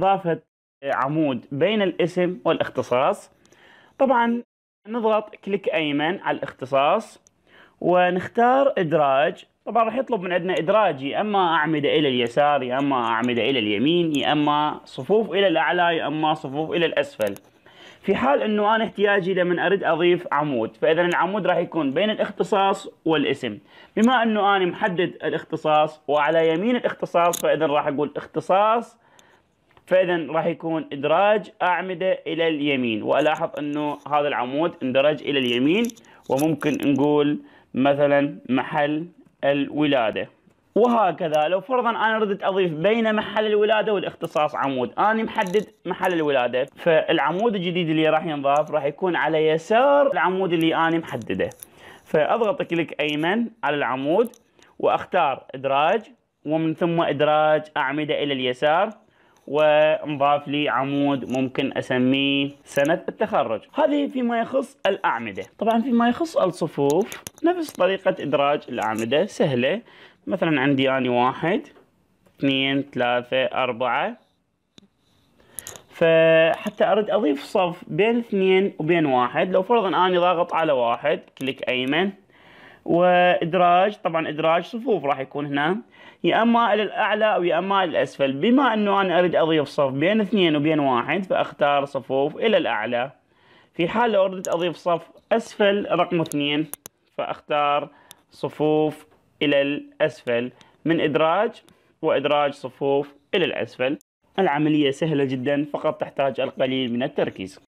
اضافه عمود بين الاسم والاختصاص طبعا نضغط كليك ايمن على الاختصاص ونختار ادراج طبعا راح يطلب من عندنا ادراج يا اما اعمده الى اليسار يا اما اعمده الى اليمين يا اما صفوف الى الاعلى يا اما صفوف الى الاسفل في حال انه انا احتياجي لمن اريد اضيف عمود فاذا العمود راح يكون بين الاختصاص والاسم بما انه انا محدد الاختصاص وعلى يمين الاختصاص فاذا راح اقول اختصاص فاذا راح يكون ادراج اعمده الى اليمين والاحظ انه هذا العمود اندرج الى اليمين وممكن نقول مثلا محل الولاده وهكذا لو فرضا انا ردت اضيف بين محل الولاده والاختصاص عمود انا محدد محل الولاده فالعمود الجديد اللي راح ينضاف راح يكون على يسار العمود اللي انا محدده فاضغط كليك ايمن على العمود واختار ادراج ومن ثم ادراج اعمده الى اليسار ونضاف لي عمود ممكن اسميه سند التخرج هذه فيما يخص الاعمده طبعا فيما يخص الصفوف نفس طريقه ادراج الاعمده سهله مثلا عندي انا واحد اثنين ثلاثة أربعة فحتى أريد أضيف صف بين اثنين وبين واحد لو فرضا أني ضاغط على واحد كليك أيمن وادراج طبعا ادراج صفوف راح يكون هنا يا اما الى الاعلى او يا اما الى الاسفل بما انه انا اريد اضيف صف بين اثنين وبين واحد فاختار صفوف الى الاعلى في حال لو اردت اضيف صف اسفل رقم اثنين فاختار صفوف الى الاسفل من ادراج وادراج صفوف الى الاسفل العملية سهلة جدا فقط تحتاج القليل من التركيز